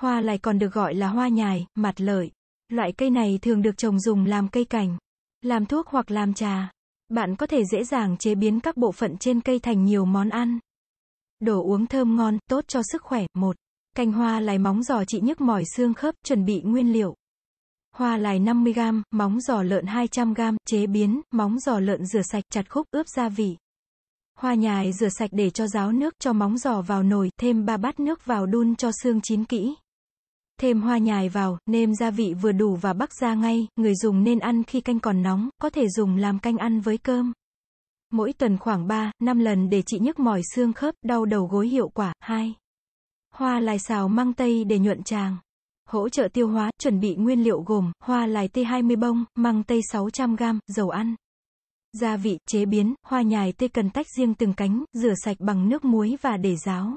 Hoa lại còn được gọi là hoa nhài, mặt lợi. Loại cây này thường được trồng dùng làm cây cảnh, làm thuốc hoặc làm trà. Bạn có thể dễ dàng chế biến các bộ phận trên cây thành nhiều món ăn. Đồ uống thơm ngon, tốt cho sức khỏe. một canh hoa lài móng giò trị nhức mỏi xương khớp, chuẩn bị nguyên liệu. Hoa lài 50g, móng giò lợn 200g, chế biến, móng giò lợn rửa sạch, chặt khúc, ướp gia vị. Hoa nhài rửa sạch để cho ráo nước, cho móng giò vào nồi, thêm 3 bát nước vào đun cho xương chín kỹ thêm hoa nhài vào, nêm gia vị vừa đủ và bắc ra ngay, người dùng nên ăn khi canh còn nóng, có thể dùng làm canh ăn với cơm. Mỗi tuần khoảng 3, 5 lần để trị nhức mỏi xương khớp, đau đầu gối hiệu quả. 2. Hoa lài xào măng tây để nhuận tràng. Hỗ trợ tiêu hóa, chuẩn bị nguyên liệu gồm, hoa lài tê 20 bông, măng tây 600g, dầu ăn. Gia vị, chế biến, hoa nhài tê cần tách riêng từng cánh, rửa sạch bằng nước muối và để ráo.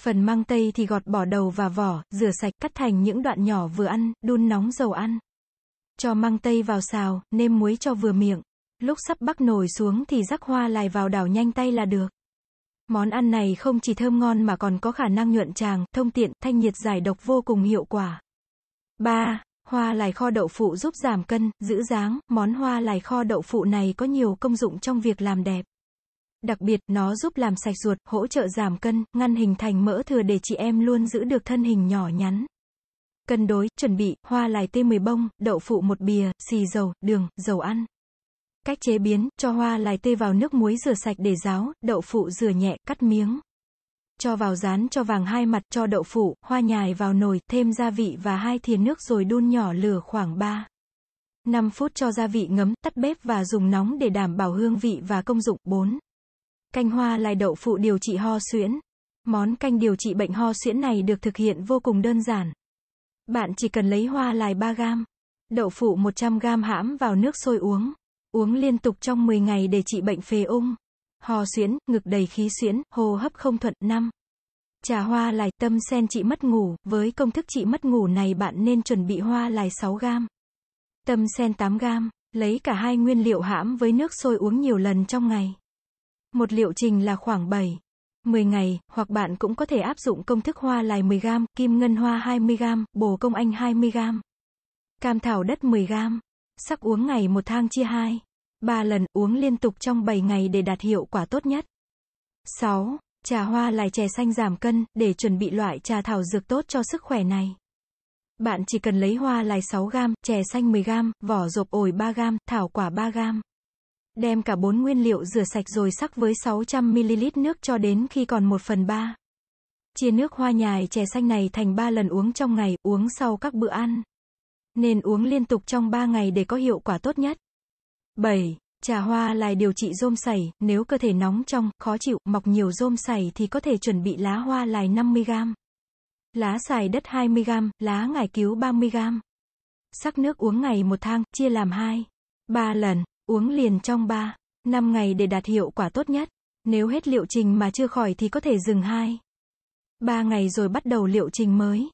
Phần mang tây thì gọt bỏ đầu và vỏ, rửa sạch, cắt thành những đoạn nhỏ vừa ăn, đun nóng dầu ăn. Cho mang tây vào xào, nêm muối cho vừa miệng. Lúc sắp bắc nồi xuống thì rắc hoa lại vào đảo nhanh tay là được. Món ăn này không chỉ thơm ngon mà còn có khả năng nhuận tràng, thông tiện, thanh nhiệt giải độc vô cùng hiệu quả. 3. Hoa lài kho đậu phụ giúp giảm cân, giữ dáng. Món hoa lài kho đậu phụ này có nhiều công dụng trong việc làm đẹp. Đặc biệt, nó giúp làm sạch ruột, hỗ trợ giảm cân, ngăn hình thành mỡ thừa để chị em luôn giữ được thân hình nhỏ nhắn. Cân đối, chuẩn bị, hoa lài tê 10 bông, đậu phụ một bìa, xì dầu, đường, dầu ăn. Cách chế biến, cho hoa lài tê vào nước muối rửa sạch để ráo, đậu phụ rửa nhẹ, cắt miếng. Cho vào rán cho vàng hai mặt, cho đậu phụ, hoa nhài vào nồi, thêm gia vị và hai thìa nước rồi đun nhỏ lửa khoảng 3. 5 phút cho gia vị ngấm, tắt bếp và dùng nóng để đảm bảo hương vị và công dụng. 4. Canh hoa lai đậu phụ điều trị ho suyễn. Món canh điều trị bệnh ho suyễn này được thực hiện vô cùng đơn giản. Bạn chỉ cần lấy hoa lai 3 gam, đậu phụ 100 gam hãm vào nước sôi uống. Uống liên tục trong 10 ngày để trị bệnh phế ung. Ho suyễn, ngực đầy khí suyễn, hô hấp không thuận năm. Trà hoa lài tâm sen trị mất ngủ, với công thức trị mất ngủ này bạn nên chuẩn bị hoa lài 6 gam, tâm sen 8 gam, lấy cả hai nguyên liệu hãm với nước sôi uống nhiều lần trong ngày. Một liệu trình là khoảng 7, 10 ngày, hoặc bạn cũng có thể áp dụng công thức hoa lài 10g, kim ngân hoa 20g, bồ công anh 20g, cam thảo đất 10g, sắc uống ngày một thang chia 2, 3 lần, uống liên tục trong 7 ngày để đạt hiệu quả tốt nhất. 6. Trà hoa lài chè xanh giảm cân, để chuẩn bị loại trà thảo dược tốt cho sức khỏe này. Bạn chỉ cần lấy hoa lài 6g, chè xanh 10g, vỏ rộp ổi 3g, thảo quả 3g. Đem cả bốn nguyên liệu rửa sạch rồi sắc với 600ml nước cho đến khi còn 1 phần 3. Chia nước hoa nhài chè xanh này thành 3 lần uống trong ngày, uống sau các bữa ăn. Nên uống liên tục trong 3 ngày để có hiệu quả tốt nhất. 7. Trà hoa lại điều trị rôm sảy, nếu cơ thể nóng trong, khó chịu, mọc nhiều rôm sảy thì có thể chuẩn bị lá hoa lại 50g. Lá xài đất 20g, lá ngải cứu 30g. Sắc nước uống ngày một thang, chia làm 2, 3 lần. Uống liền trong 3, 5 ngày để đạt hiệu quả tốt nhất. Nếu hết liệu trình mà chưa khỏi thì có thể dừng 2, 3 ngày rồi bắt đầu liệu trình mới.